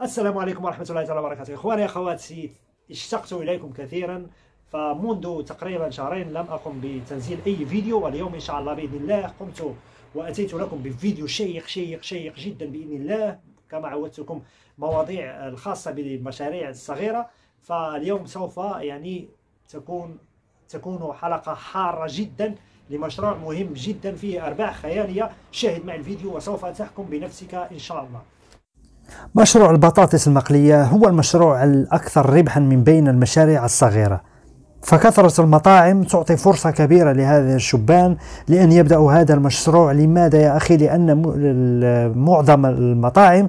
السلام عليكم ورحمة الله تعالى وبركاته إخواني أخواتي اشتقت إليكم كثيرا فمنذ تقريبا شهرين لم أقم بتنزيل أي فيديو واليوم إن شاء الله بإذن الله قمت وأتيت لكم بفيديو شيق شيق شيق جدا بإذن الله كما عودتكم مواضيع الخاصة بالمشاريع الصغيرة فاليوم سوف يعني تكون تكون حلقة حارة جدا لمشروع مهم جدا فيه أرباح خيالية شاهد مع الفيديو وسوف تحكم بنفسك إن شاء الله مشروع البطاطس المقلية هو المشروع الأكثر ربحا من بين المشاريع الصغيرة فكثرة المطاعم تعطي فرصة كبيرة لهذا الشبان لأن يبدأوا هذا المشروع لماذا يا أخي لأن معظم المطاعم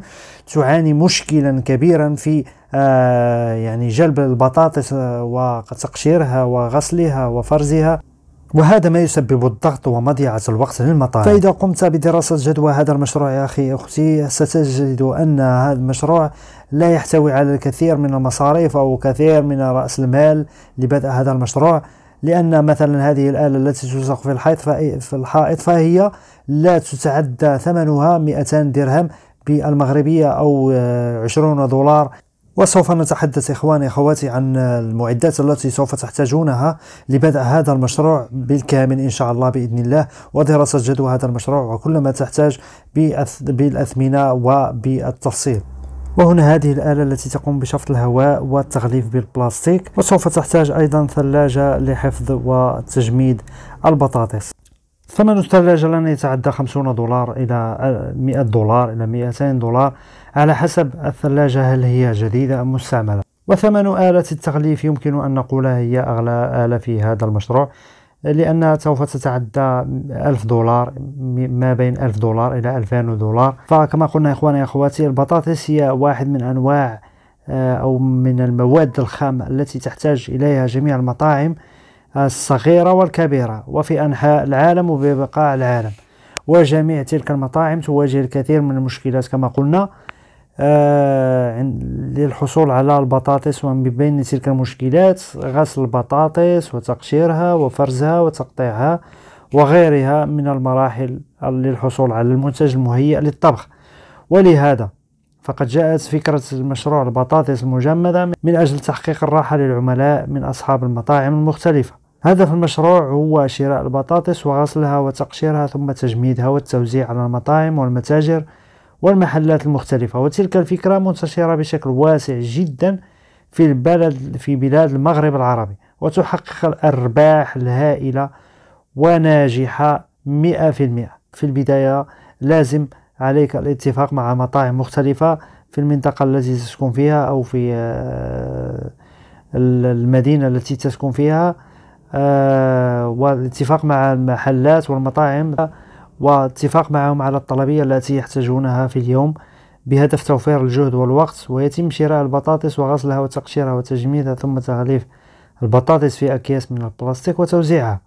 تعاني مشكلا كبيرا في آه، يعني جلب البطاطس آه، وتقشيرها وغسلها وفرزها وهذا ما يسبب الضغط ومضيعة الوقت للمطاعم فإذا قمت بدراسة جدوى هذا المشروع يا أخي أختي ستجد أن هذا المشروع لا يحتوي على الكثير من المصاريف أو كثير من رأس المال لبدء هذا المشروع لأن مثلا هذه الآلة التي تلصق في الحائط في الحائط فهي لا تتعدى ثمنها 200 درهم بالمغربية أو 20 دولار وسوف نتحدث إخواني أخواتي عن المعدات التي سوف تحتاجونها لبدء هذا المشروع بالكامل إن شاء الله بإذن الله ودراسة جدوى هذا المشروع وكل ما تحتاج بالأثمنة وبالتفصيل وهنا هذه الآلة التي تقوم بشفط الهواء والتغليف بالبلاستيك وسوف تحتاج أيضا ثلاجة لحفظ وتجميد البطاطس ثمن الثلاجة لن يتعدى 50 دولار إلى 100 آه، دولار إلى 200 دولار على حسب الثلاجة هل هي جديدة أم مستعملة وثمن آلة التغليف يمكن أن نقول هي أغلى آلة في هذا المشروع لأنها سوف تتعدى 1000 دولار ما بين 1000 دولار إلى 2000 دولار فكما قلنا إخواني أخواتي البطاطس هي واحد من أنواع آه، أو من المواد الخام التي تحتاج إليها جميع المطاعم الصغيرة والكبيرة وفي أنحاء العالم وببقاع العالم وجميع تلك المطاعم تواجه الكثير من المشكلات كما قلنا آه، للحصول على البطاطس ومن بين تلك المشكلات غسل البطاطس وتقشيرها وفرزها وتقطيعها وغيرها من المراحل للحصول على المنتج المهيئ للطبخ ولهذا فقد جاءت فكرة مشروع البطاطس المجمدة من أجل تحقيق الراحة للعملاء من أصحاب المطاعم المختلفة هدف المشروع هو شراء البطاطس وغسلها وتقشيرها ثم تجميدها والتوزيع على المطاعم والمتاجر والمحلات المختلفة وتلك الفكرة منتشرة بشكل واسع جدا في البلد في بلاد المغرب العربي وتحقق الأرباح الهائلة وناجحة مئة في المئة في البداية لازم عليك الاتفاق مع مطاعم مختلفة في المنطقة التي تسكن فيها أو في آه، المدينة التي تسكن فيها آه، والاتفاق مع المحلات والمطاعم واتفاق معهم على الطلبية التي يحتاجونها في اليوم بهدف توفير الجهد والوقت ويتم شراء البطاطس وغسلها وتقشيرها وتجميدها ثم تغليف البطاطس في أكياس من البلاستيك وتوزيعها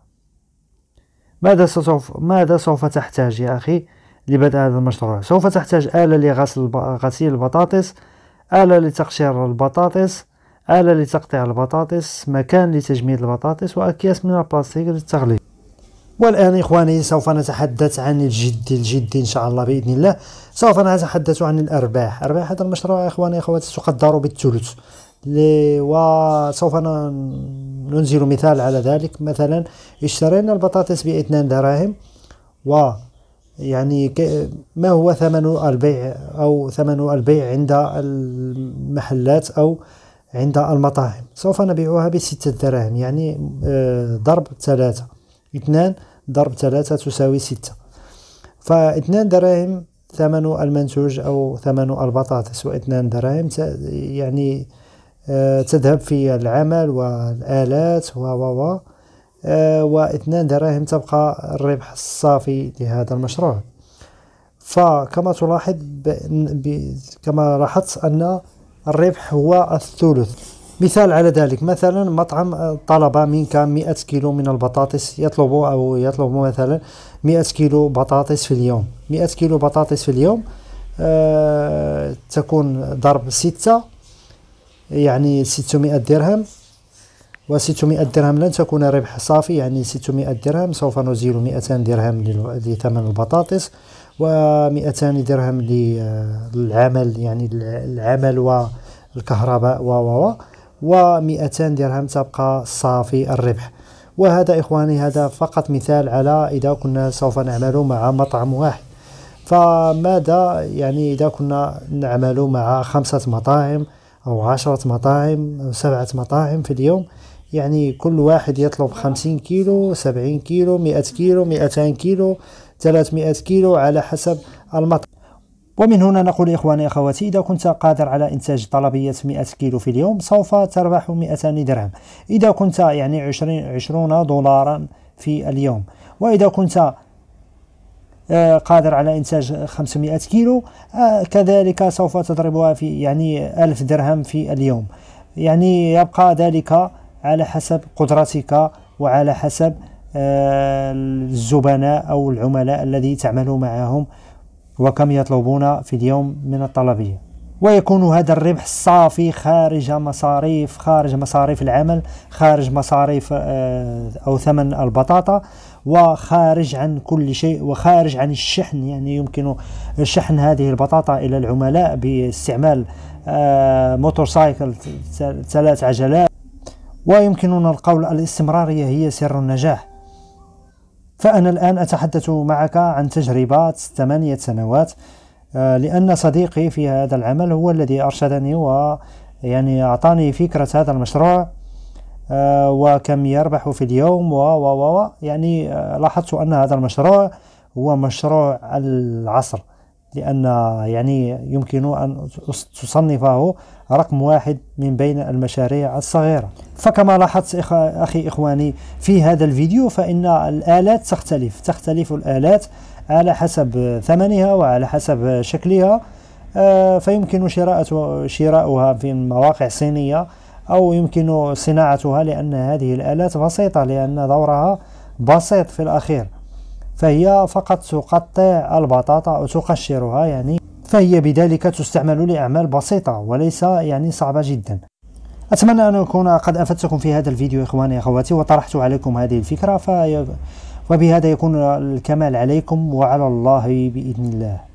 ماذا سوف ماذا سوف تحتاج يا أخي لبدء هذا المشروع سوف تحتاج آلة لغسل غسيل البطاطس آلة لتقشير البطاطس آلة لتقطيع البطاطس مكان لتجميد البطاطس وأكياس من البلاستيك للتغليف والآن إخواني سوف نتحدث عن الجدي الجدي إن شاء الله بإذن الله سوف نتحدث عن الأرباح أرباح هذا المشروع إخواني أخواتي تقدر بالثلث وسوف ننزل مثال على ذلك مثلا اشترينا البطاطس باثنان دراهم و يعني ما هو ثمن البيع أو ثمن البيع عند المحلات أو عند المطاعم سوف نبيعها بستة دراهم يعني آه، ضرب ثلاثة اثنان ضرب ثلاثة تساوي ستة فاثنان دراهم ثمن المنتوج أو ثمن البطاطس واثنان دراهم يعني آه، تذهب في العمل والآلات و و و آه، واثنان دراهم تبقى الربح الصافي لهذا المشروع فكما تلاحظ كما لاحظت أن الربح هو الثلث مثال على ذلك مثلا مطعم آه، طلب منك 100 كيلو من البطاطس يطلب أو يطلب مثلا 100 كيلو بطاطس في اليوم 100 كيلو بطاطس في اليوم أه تكون ضرب ستة يعني 600 درهم و 600 درهم لن تكون ربح صافي يعني 600 درهم سوف نزيل 200 درهم لثمن البطاطس و200 درهم للعمل يعني العمل والكهرباء و و و و200 درهم تبقى صافي الربح وهذا إخواني هذا فقط مثال على إذا كنا سوف نعمل مع مطعم واحد فماذا يعني إذا كنا نعمل مع خمسة مطاعم أو عشرة مطاعم أو سبعة مطاعم في اليوم يعني كل واحد يطلب خمسين كيلو سبعين كيلو مئة كيلو مئتان كيلو 300 كيلو على حسب المطعم ومن هنا نقول إخواني أخواتي إذا كنت قادر على إنتاج طلبية 100 كيلو في اليوم سوف تربح 200 درهم إذا كنت يعني 20, 20 دولارا في اليوم وإذا كنت آه، قادر على إنتاج 500 كيلو آه، كذلك سوف تضربها في يعني 1000 درهم في اليوم يعني يبقى ذلك على حسب قدرتك وعلى حسب آه، الزبناء أو العملاء الذي تعمل معهم وكم يطلبون في اليوم من الطلبية ويكون هذا الربح الصافي خارج مصاريف خارج مصاريف العمل خارج مصاريف آه، أو ثمن البطاطا وخارج عن كل شيء وخارج عن الشحن يعني يمكن شحن هذه البطاطا إلى العملاء باستعمال آه، موتور سايكل ثلاث عجلات ويمكننا القول الاستمرارية هي سر النجاح فأنا الآن أتحدث معك عن تجربة ثمانية سنوات آه، لأن صديقي في هذا العمل هو الذي أرشدني ويعني أعطاني فكرة هذا المشروع آه، وكم يربح في اليوم و و و يعني آه، لاحظت أن هذا المشروع هو مشروع العصر لأن يعني يمكن أن تصنفه رقم واحد من بين المشاريع الصغيرة فكما لاحظت أخي إخواني في هذا الفيديو فإن الآلات تختلف تختلف الآلات على حسب ثمنها وعلى حسب شكلها آه، فيمكن شراء شراؤها في مواقع صينية أو يمكن صناعتها لأن هذه الآلات بسيطة لأن دورها بسيط في الأخير فهي فقط تقطع البطاطا أو تقشرها يعني فهي بذلك تستعمل لأعمال بسيطة وليس يعني صعبة جدا أتمنى أن أكون قد أفدتكم في هذا الفيديو إخواني أخواتي وطرحت عليكم هذه الفكرة ف... وبهذا يكون الكمال عليكم وعلى الله بإذن الله